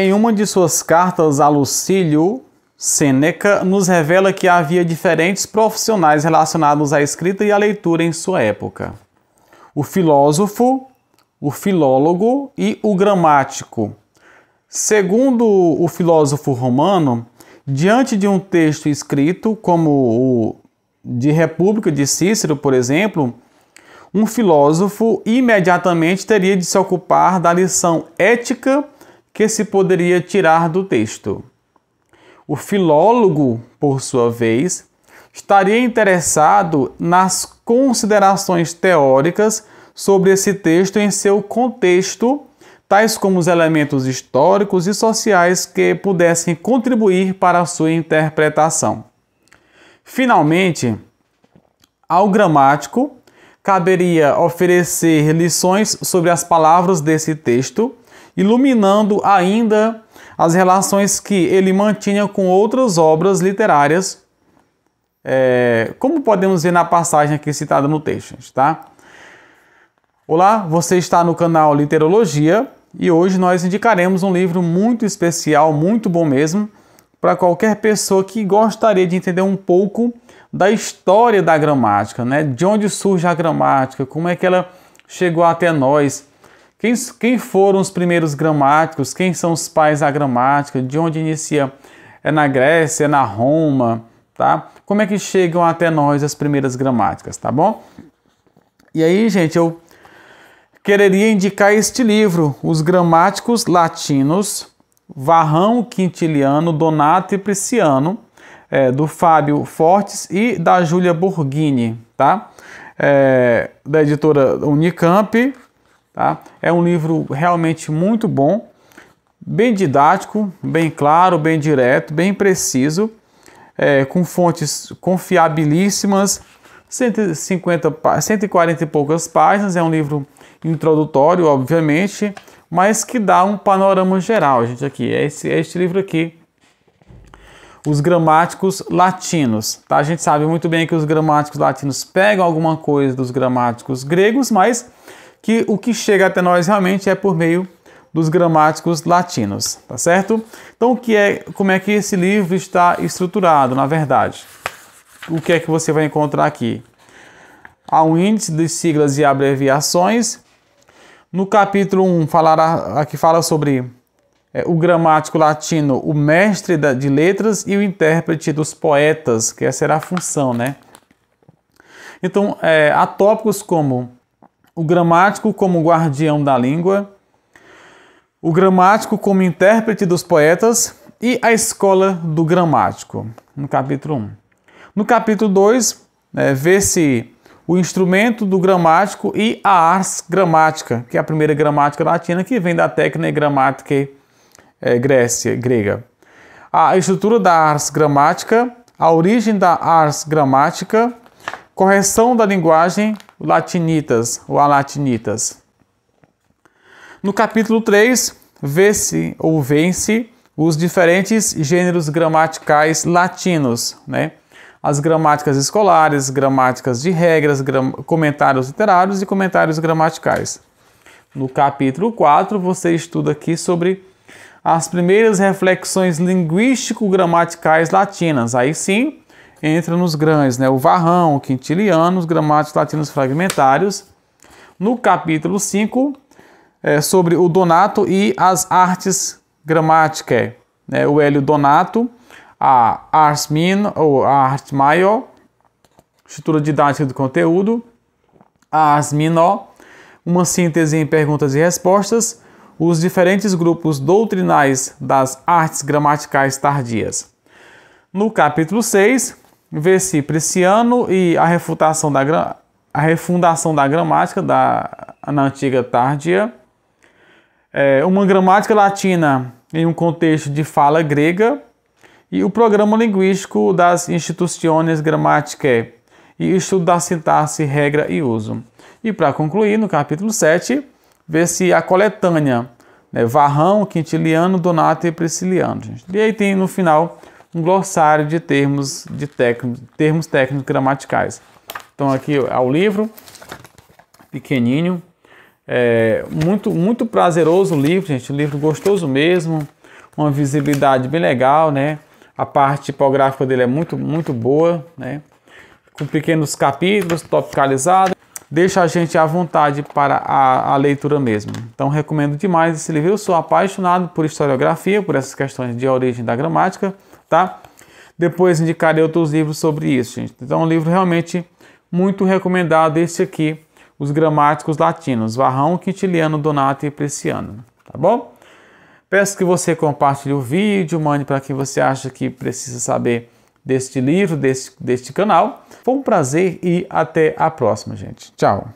Em uma de suas cartas a Lucílio, Seneca nos revela que havia diferentes profissionais relacionados à escrita e à leitura em sua época. O filósofo, o filólogo e o gramático. Segundo o filósofo romano, diante de um texto escrito, como o de República de Cícero, por exemplo, um filósofo imediatamente teria de se ocupar da lição ética que se poderia tirar do texto. O filólogo, por sua vez, estaria interessado nas considerações teóricas sobre esse texto em seu contexto, tais como os elementos históricos e sociais que pudessem contribuir para a sua interpretação. Finalmente, ao gramático, caberia oferecer lições sobre as palavras desse texto iluminando ainda as relações que ele mantinha com outras obras literárias, é, como podemos ver na passagem aqui citada no texto, tá? Olá, você está no canal Literologia e hoje nós indicaremos um livro muito especial, muito bom mesmo, para qualquer pessoa que gostaria de entender um pouco da história da gramática, né? De onde surge a gramática, como é que ela chegou até nós, quem, quem foram os primeiros gramáticos? Quem são os pais da gramática? De onde inicia? É na Grécia? É na Roma? Tá? Como é que chegam até nós as primeiras gramáticas, tá bom? E aí, gente, eu quereria indicar este livro, Os Gramáticos Latinos, Varrão Quintiliano, Donato e Prisciano, é, do Fábio Fortes e da Júlia Borghini, tá? É, da editora Unicamp, Tá? É um livro realmente muito bom, bem didático, bem claro, bem direto, bem preciso, é, com fontes confiabilíssimas, 150, 140 e poucas páginas. É um livro introdutório, obviamente, mas que dá um panorama geral, gente, aqui. É, esse, é este livro aqui, os gramáticos latinos. Tá? A gente sabe muito bem que os gramáticos latinos pegam alguma coisa dos gramáticos gregos, mas que o que chega até nós realmente é por meio dos gramáticos latinos, tá certo? Então, o que é, como é que esse livro está estruturado, na verdade? O que é que você vai encontrar aqui? Há um índice de siglas e abreviações. No capítulo 1, falará, aqui fala sobre é, o gramático latino, o mestre da, de letras e o intérprete dos poetas, que essa será a função, né? Então, é, há tópicos como o gramático como guardião da língua, o gramático como intérprete dos poetas e a escola do gramático, no capítulo 1. No capítulo 2, é, vê-se o instrumento do gramático e a ars gramática, que é a primeira gramática latina que vem da técnica gramática é, Grécia, grega. A estrutura da ars gramática, a origem da ars gramática, correção da linguagem o latinitas ou alatinitas. No capítulo 3, vê-se ou vence os diferentes gêneros gramaticais latinos, né? As gramáticas escolares, gramáticas de regras, gram... comentários literários e comentários gramaticais. No capítulo 4, você estuda aqui sobre as primeiras reflexões linguístico-gramaticais latinas. Aí sim, entra nos grães, né? o varrão, o quintiliano, os gramáticos latinos fragmentários. No capítulo 5, é, sobre o Donato e as artes gramáticas, né? o Hélio Donato, a Ars Min ou a Art Maior, estrutura didática do conteúdo, a Ars Minor, uma síntese em perguntas e respostas, os diferentes grupos doutrinais das artes gramaticais tardias. No capítulo 6, Versículo. Esse ano e a refutação da a refundação da gramática da, na antiga Tárdia. É, uma gramática latina em um contexto de fala grega e o programa linguístico das instituciones grammaticae e estudo da sintaxe, regra e uso. E para concluir, no capítulo 7, vê-se a coletânea, né, Varrão, Quintiliano, Donato e Prisciliano. E aí tem no final um glossário de termos, de tec, termos técnicos gramaticais. Então aqui é o livro, pequenininho, é, muito, muito prazeroso o livro, gente, um livro gostoso mesmo, uma visibilidade bem legal, né? A parte tipográfica dele é muito, muito boa, né? Com pequenos capítulos, topicalizado, deixa a gente à vontade para a, a leitura mesmo. Então recomendo demais esse livro, eu sou apaixonado por historiografia, por essas questões de origem da gramática, tá? Depois indicarei outros livros sobre isso, gente. Então, é um livro realmente muito recomendado, esse aqui, Os Gramáticos Latinos, Varrão, Quintiliano, Donato e Preciano, tá bom? Peço que você compartilhe o vídeo, mande para quem você acha que precisa saber deste livro, deste, deste canal. Foi um prazer e até a próxima, gente. Tchau!